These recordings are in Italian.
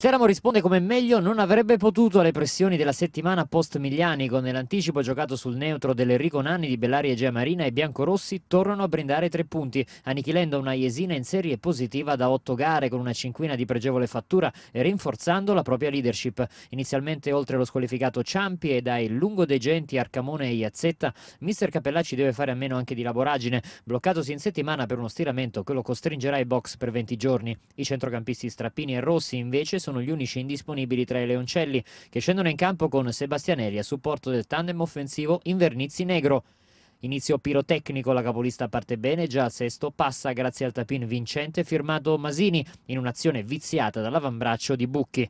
Teramo risponde come meglio non avrebbe potuto alle pressioni della settimana post-Migliani con l'anticipo giocato sul neutro dell'Enrico Nanni di Bellari e Gia Marina e Biancorossi tornano a brindare tre punti, annichilendo una Iesina in serie positiva da otto gare con una cinquina di pregevole fattura e rinforzando la propria leadership. Inizialmente oltre lo squalificato Ciampi e dai lungo dei genti Arcamone e Iazzetta, mister Capellacci deve fare a meno anche di laboragine, bloccatosi in settimana per uno stiramento che lo costringerà ai box per 20 giorni. I centrocampisti Strappini e Rossi invece sono sono gli unici indisponibili tra i leoncelli, che scendono in campo con Sebastianelli a supporto del tandem offensivo Invernizzi Negro. Inizio pirotecnico, la capolista parte bene, già al sesto passa grazie al tapin vincente firmato Masini in un'azione viziata dall'avambraccio di Bucchi.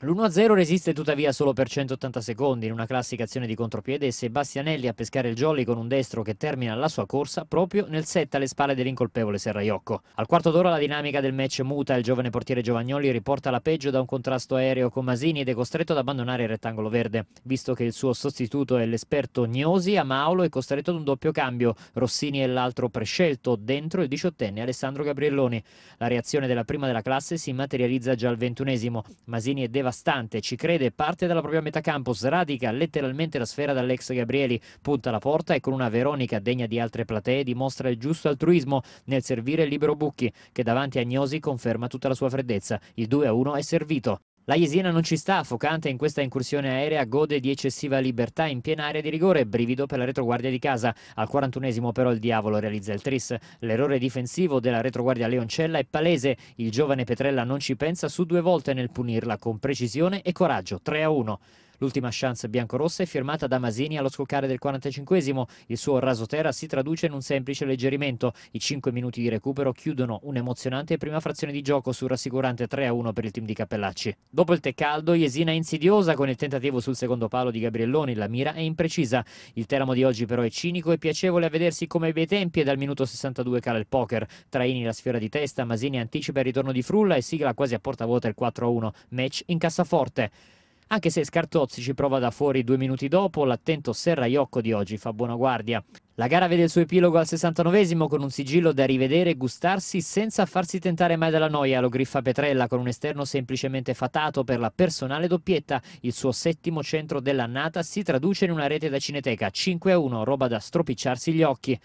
L'1-0 resiste tuttavia solo per 180 secondi in una classica azione di contropiede e Sebastianelli a pescare il jolly con un destro che termina la sua corsa proprio nel set alle spalle dell'incolpevole Serraiocco. Al quarto d'ora la dinamica del match muta e il giovane portiere Giovagnoli riporta la peggio da un contrasto aereo con Masini ed è costretto ad abbandonare il rettangolo verde, visto che il suo sostituto è l'esperto Gnosi, a Maolo è costretto ad un doppio cambio, Rossini e l'altro prescelto dentro il diciottenne Alessandro Gabrielloni. La reazione della prima della classe si materializza già al ventunesimo, Masini e Deva devastante, ci crede, parte dalla propria metà campo, sradica letteralmente la sfera dall'ex Gabrieli, punta la porta e con una Veronica degna di altre platee dimostra il giusto altruismo nel servire libero Bucchi, che davanti a Gnosi conferma tutta la sua freddezza. Il 2-1 è servito. La Jesina non ci sta, focante in questa incursione aerea, gode di eccessiva libertà in piena area di rigore, brivido per la retroguardia di casa. Al 41 esimo però il diavolo realizza il tris. L'errore difensivo della retroguardia Leoncella è palese, il giovane Petrella non ci pensa su due volte nel punirla con precisione e coraggio, 3 a 1. L'ultima chance biancorossa è firmata da Masini allo scoccare del 45esimo. Il suo raso terra si traduce in un semplice alleggerimento. I 5 minuti di recupero chiudono un'emozionante prima frazione di gioco sul rassicurante 3-1 per il team di Cappellacci. Dopo il Tecaldo, Iesina è insidiosa con il tentativo sul secondo palo di Gabrielloni. La mira è imprecisa. Il Teramo di oggi però è cinico e piacevole a vedersi come ai bei tempi e dal minuto 62 cala il poker. Traini la sfera di testa, Masini anticipa il ritorno di Frulla e sigla quasi a porta vuota il 4-1. Match in cassaforte anche se Scartozzi ci prova da fuori due minuti dopo, l'attento Serraiocco di oggi fa buona guardia. La gara vede il suo epilogo al 69 esimo con un sigillo da rivedere e gustarsi senza farsi tentare mai dalla noia, lo griffa Petrella con un esterno semplicemente fatato per la personale doppietta. Il suo settimo centro dell'annata si traduce in una rete da Cineteca, 5-1, roba da stropicciarsi gli occhi.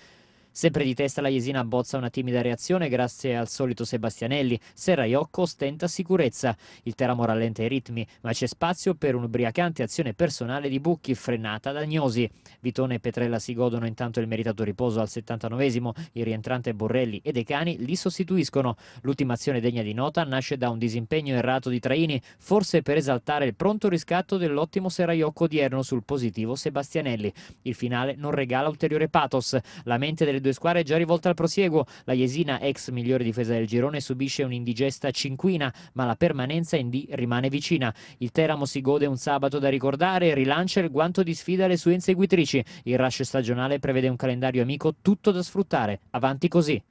Sempre di testa la Jesina bozza una timida reazione grazie al solito Sebastianelli, Serraiocco stenta sicurezza. Il Teramo rallenta i ritmi, ma c'è spazio per un'ubriacante azione personale di Bucchi, frenata da Gnosi. Vitone e Petrella si godono intanto il meritato riposo al 79esimo, il rientrante Borrelli e De Cani li sostituiscono. L'ultima azione degna di nota nasce da un disimpegno errato di Traini, forse per esaltare il pronto riscatto dell'ottimo Serraiocco odierno sul positivo Sebastianelli. Il finale non regala ulteriore pathos. La mente delle due squadre già rivolte al prosieguo. La Jesina, ex migliore difesa del girone, subisce un'indigesta cinquina, ma la permanenza in D rimane vicina. Il Teramo si gode un sabato da ricordare e rilancia il guanto di sfida alle sue inseguitrici. Il rush stagionale prevede un calendario amico tutto da sfruttare. Avanti così.